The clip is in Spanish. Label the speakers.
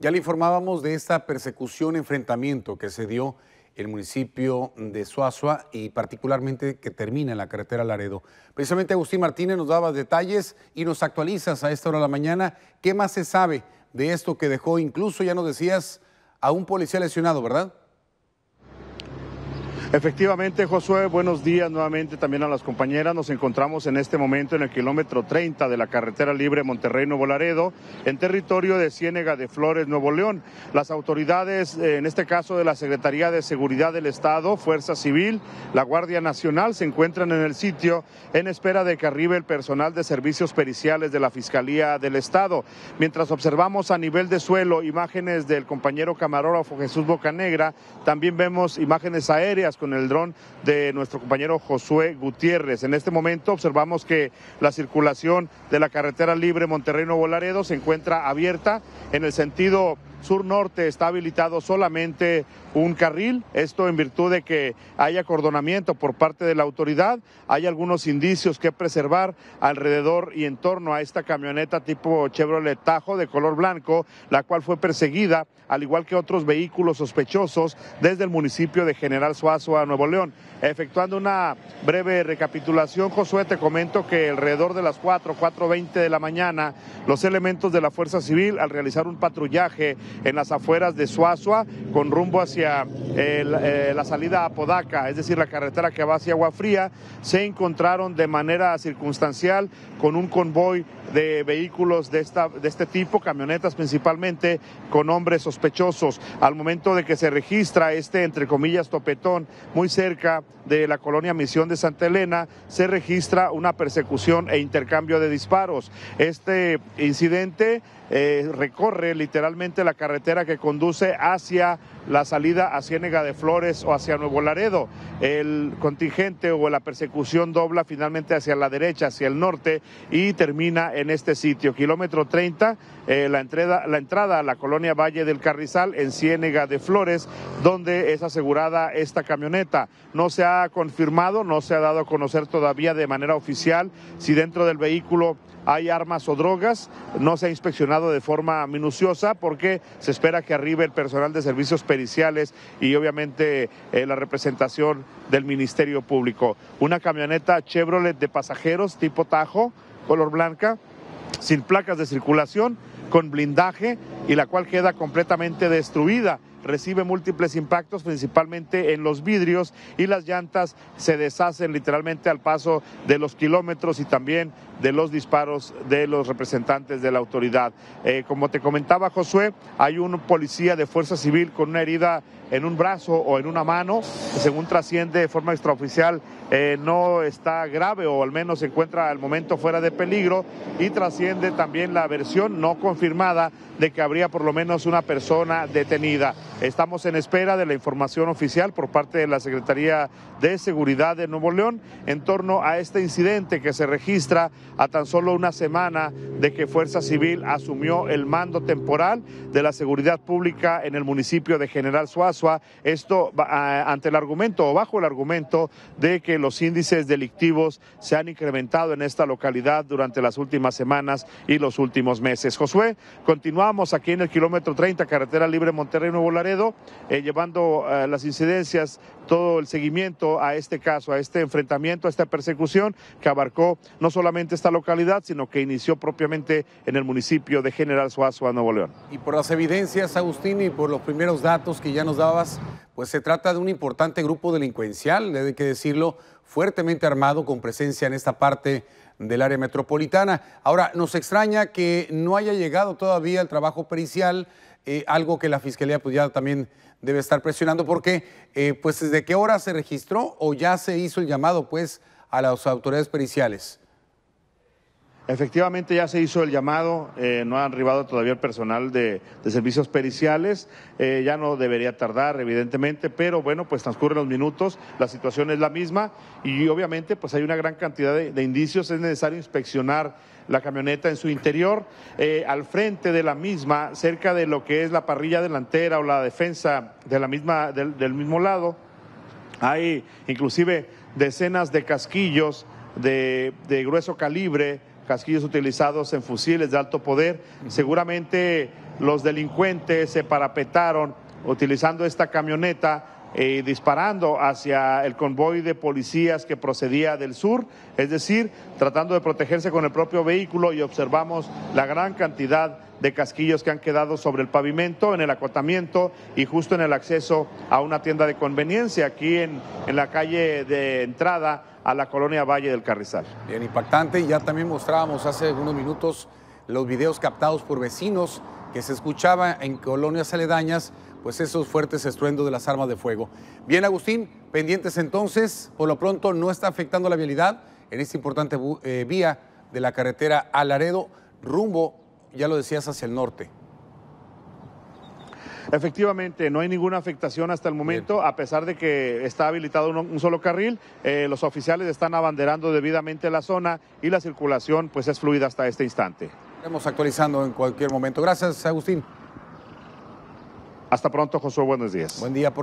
Speaker 1: Ya le informábamos de esta persecución, enfrentamiento que se dio en el municipio de Suazua y particularmente que termina en la carretera Laredo. Precisamente Agustín Martínez nos daba detalles y nos actualizas a esta hora de la mañana. ¿Qué más se sabe de esto que
Speaker 2: dejó incluso, ya nos decías, a un policía lesionado, verdad? Efectivamente, Josué, buenos días nuevamente también a las compañeras. Nos encontramos en este momento en el kilómetro 30 de la carretera libre Monterrey-Nuevo Laredo, en territorio de Ciénega de Flores, Nuevo León. Las autoridades, eh, en este caso de la Secretaría de Seguridad del Estado, Fuerza Civil, la Guardia Nacional, se encuentran en el sitio en espera de que arribe el personal de servicios periciales de la Fiscalía del Estado. Mientras observamos a nivel de suelo imágenes del compañero camarógrafo Jesús Bocanegra, también vemos imágenes aéreas con el dron de nuestro compañero Josué Gutiérrez. En este momento observamos que la circulación de la carretera libre Monterrey Nuevo Laredo se encuentra abierta en el sentido sur-norte está habilitado solamente un carril, esto en virtud de que haya acordonamiento por parte de la autoridad, hay algunos indicios que preservar alrededor y en torno a esta camioneta tipo Chevrolet Tajo de color blanco, la cual fue perseguida, al igual que otros vehículos sospechosos, desde el municipio de General Suazo a Nuevo León. Efectuando una breve recapitulación, Josué, te comento que alrededor de las 4, 4.20 de la mañana, los elementos de la Fuerza Civil, al realizar un patrullaje en las afueras de Suazua con rumbo hacia eh, la, salida a Podaca, es decir, la carretera que va hacia Agua Fría, se encontraron de manera circunstancial con un convoy de vehículos de, esta, de este tipo, camionetas principalmente, con hombres sospechosos. Al momento de que se registra este, entre comillas, topetón, muy cerca de la colonia Misión de Santa Elena, se registra una persecución e intercambio de disparos. Este incidente eh, recorre literalmente la carretera que conduce hacia la salida a Ciénega de Flores o hacia Nuevo Laredo. El contingente o la persecución dobla finalmente hacia la derecha, hacia el norte y termina en este sitio. Kilómetro 30, eh, la, entrada, la entrada a la colonia Valle del Carrizal en Ciénega de Flores, donde es asegurada esta camioneta. No se ha confirmado, no se ha dado a conocer todavía de manera oficial si dentro del vehículo hay armas o drogas. No se ha inspeccionado de forma minuciosa porque se espera que arribe el personal de servicios periciales y obviamente eh, la representación del Ministerio Público. Una camioneta Chevrolet de pasajeros tipo Tajo, color blanca, sin placas de circulación con blindaje y la cual queda completamente destruida recibe múltiples impactos, principalmente en los vidrios y las llantas se deshacen literalmente al paso de los kilómetros y también de los disparos de los representantes de la autoridad. Eh, como te comentaba Josué, hay un policía de fuerza civil con una herida en un brazo o en una mano, según trasciende de forma extraoficial eh, no está grave o al menos se encuentra al momento fuera de peligro y trasciende también la versión no con firmada de que habría por lo menos una persona detenida. Estamos en espera de la información oficial por parte de la Secretaría de Seguridad de Nuevo León en torno a este incidente que se registra a tan solo una semana de que Fuerza Civil asumió el mando temporal de la seguridad pública en el municipio de General Suazua. Esto ah, ante el argumento o bajo el argumento de que los índices delictivos se han incrementado en esta localidad durante las últimas semanas y los últimos meses. Josué, Continuamos aquí en el kilómetro 30, carretera libre Monterrey-Nuevo Laredo, eh, llevando eh, las incidencias, todo el seguimiento a este caso, a este enfrentamiento, a esta persecución que abarcó no solamente esta localidad, sino que inició propiamente en el municipio de General a Nuevo León. Y por las
Speaker 1: evidencias, Agustín, y por los primeros datos que ya nos dabas, pues se trata de un importante grupo delincuencial, hay que decirlo, fuertemente armado con presencia en esta parte del área metropolitana. Ahora, nos extraña que no haya llegado todavía el trabajo pericial, eh, algo que la Fiscalía pues, también debe estar presionando, porque eh, pues desde qué hora se registró o ya se hizo el llamado pues a las autoridades periciales.
Speaker 2: Efectivamente ya se hizo el llamado, eh, no ha arribado todavía el personal de, servicios periciales, eh, ya no debería tardar evidentemente, pero bueno, pues transcurren los minutos, la situación es la misma y obviamente pues hay una gran cantidad de, indicios, es necesario inspeccionar la camioneta en su interior, eh, al frente de la misma, cerca de lo que es la parrilla delantera o la defensa de la misma, del, mismo lado, hay inclusive decenas de casquillos de, de grueso calibre, casquillos utilizados en fusiles de alto poder. Seguramente los delincuentes se parapetaron utilizando esta camioneta eh, y disparando hacia el convoy de policías que procedía del sur, es decir, tratando de protegerse con el propio vehículo y observamos la gran cantidad de casquillos que han quedado sobre el pavimento, en el acotamiento y justo en el acceso a una tienda de conveniencia. Aquí en, en la calle de entrada a la colonia Valle del Carrizal. Bien, impactante. ya también
Speaker 1: mostrábamos hace unos minutos los videos captados por vecinos que se escuchaba en colonias aledañas, pues esos fuertes estruendos de las armas de fuego. Bien, Agustín, pendientes entonces, por lo pronto no está afectando la vialidad en esta importante eh, vía de la carretera Alaredo, rumbo, ya lo decías, hacia el norte.
Speaker 2: Efectivamente, no hay ninguna afectación hasta el momento, a pesar de que está habilitado un, solo carril. Eh, los oficiales están abanderando debidamente la zona y la circulación pues es fluida hasta este instante.
Speaker 1: Estamos actualizando en cualquier momento. Gracias, Agustín. Hasta pronto, José. Buenos días. Buen día.